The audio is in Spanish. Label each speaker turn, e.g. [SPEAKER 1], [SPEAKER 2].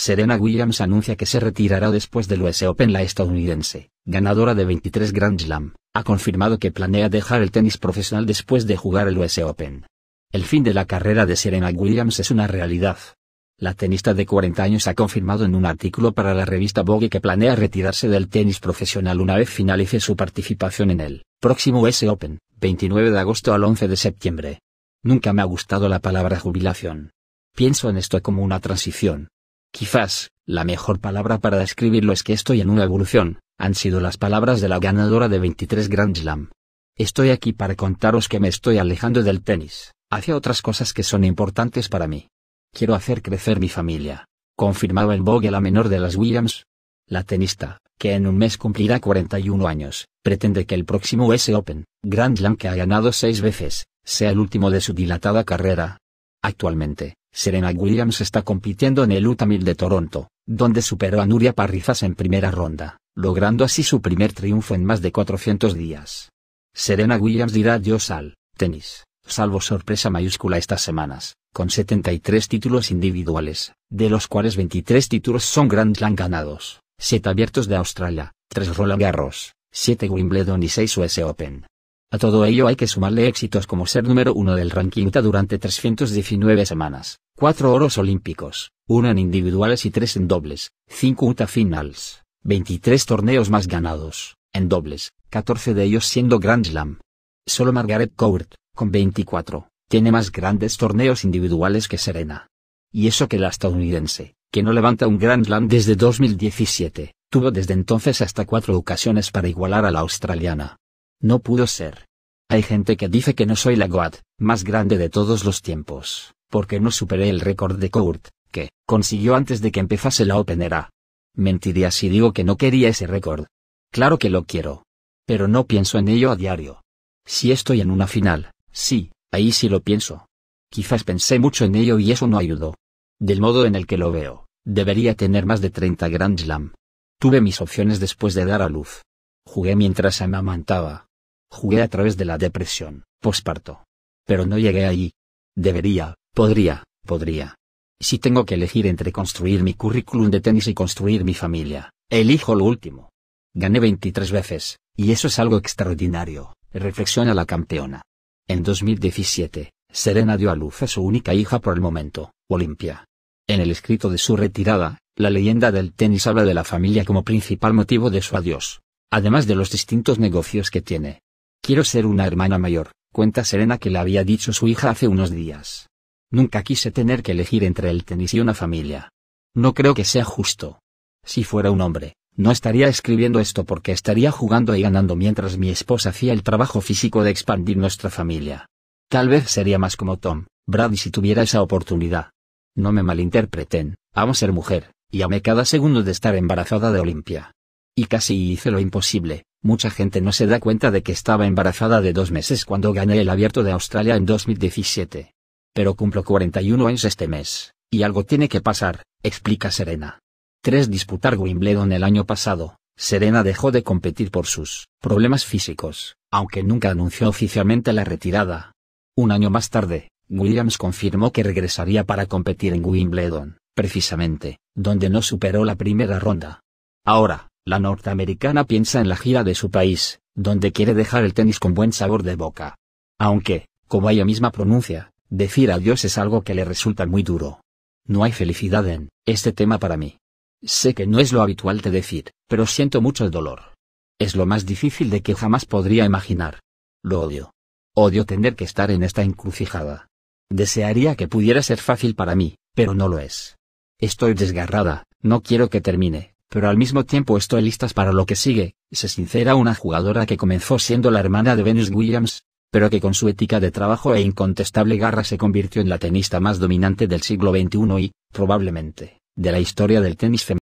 [SPEAKER 1] Serena Williams anuncia que se retirará después del US Open. La estadounidense, ganadora de 23 Grand Slam, ha confirmado que planea dejar el tenis profesional después de jugar el US Open. El fin de la carrera de Serena Williams es una realidad. La tenista de 40 años ha confirmado en un artículo para la revista Vogue que planea retirarse del tenis profesional una vez finalice su participación en el próximo US Open, 29 de agosto al 11 de septiembre. Nunca me ha gustado la palabra jubilación. Pienso en esto como una transición, Quizás, la mejor palabra para describirlo es que estoy en una evolución, han sido las palabras de la ganadora de 23 Grand Slam. Estoy aquí para contaros que me estoy alejando del tenis, hacia otras cosas que son importantes para mí. Quiero hacer crecer mi familia, confirmaba el Vogue la menor de las Williams. La tenista, que en un mes cumplirá 41 años, pretende que el próximo US Open, Grand Slam que ha ganado seis veces, sea el último de su dilatada carrera. Actualmente, Serena Williams está compitiendo en el Utah de Toronto, donde superó a Nuria Parrizas en primera ronda, logrando así su primer triunfo en más de 400 días. Serena Williams dirá adiós al tenis, salvo sorpresa mayúscula estas semanas, con 73 títulos individuales, de los cuales 23 títulos son Grand Slam ganados, 7 abiertos de Australia, 3 Roland Garros, 7 Wimbledon y 6 US Open. A todo ello hay que sumarle éxitos como ser número uno del ranking durante 319 semanas, cuatro oros olímpicos, 1 en individuales y tres en dobles, cinco UTA finals, 23 torneos más ganados, en dobles, 14 de ellos siendo Grand Slam. Solo Margaret Court, con 24, tiene más grandes torneos individuales que Serena. Y eso que la estadounidense, que no levanta un Grand Slam desde 2017, tuvo desde entonces hasta cuatro ocasiones para igualar a la australiana. No pudo ser. Hay gente que dice que no soy la GOAT, más grande de todos los tiempos, porque no superé el récord de Court, que consiguió antes de que empezase la Open Era. Mentiría si digo que no quería ese récord. Claro que lo quiero. Pero no pienso en ello a diario. Si estoy en una final, sí, ahí sí lo pienso. Quizás pensé mucho en ello y eso no ayudó. Del modo en el que lo veo, debería tener más de 30 Grand Slam. Tuve mis opciones después de dar a luz. Jugué mientras amamantaba, Jugué a través de la depresión, posparto. Pero no llegué allí. Debería, podría, podría. Si tengo que elegir entre construir mi currículum de tenis y construir mi familia, elijo lo último. Gané 23 veces, y eso es algo extraordinario, reflexiona la campeona. En 2017, Serena dio a luz a su única hija por el momento, Olimpia. En el escrito de su retirada, la leyenda del tenis habla de la familia como principal motivo de su adiós, además de los distintos negocios que tiene, Quiero ser una hermana mayor, cuenta Serena que le había dicho su hija hace unos días. Nunca quise tener que elegir entre el tenis y una familia. No creo que sea justo. Si fuera un hombre, no estaría escribiendo esto porque estaría jugando y ganando mientras mi esposa hacía el trabajo físico de expandir nuestra familia. Tal vez sería más como Tom, Brady si tuviera esa oportunidad. No me malinterpreten, amo ser mujer, y amé cada segundo de estar embarazada de Olimpia. Y casi hice lo imposible, Mucha gente no se da cuenta de que estaba embarazada de dos meses cuando gané el abierto de Australia en 2017. Pero cumplo 41 años este mes, y algo tiene que pasar, explica Serena. 3. Disputar Wimbledon el año pasado, Serena dejó de competir por sus problemas físicos, aunque nunca anunció oficialmente la retirada. Un año más tarde, Williams confirmó que regresaría para competir en Wimbledon, precisamente, donde no superó la primera ronda. Ahora, la norteamericana piensa en la gira de su país, donde quiere dejar el tenis con buen sabor de boca. Aunque, como ella misma pronuncia, decir adiós es algo que le resulta muy duro. No hay felicidad en este tema para mí. Sé que no es lo habitual de decir, pero siento mucho el dolor. Es lo más difícil de que jamás podría imaginar. Lo odio. Odio tener que estar en esta encrucijada. Desearía que pudiera ser fácil para mí, pero no lo es. Estoy desgarrada, no quiero que termine, pero al mismo tiempo estoy listas para lo que sigue, se sincera una jugadora que comenzó siendo la hermana de Venus Williams, pero que con su ética de trabajo e incontestable garra se convirtió en la tenista más dominante del siglo XXI y, probablemente, de la historia del tenis femenino.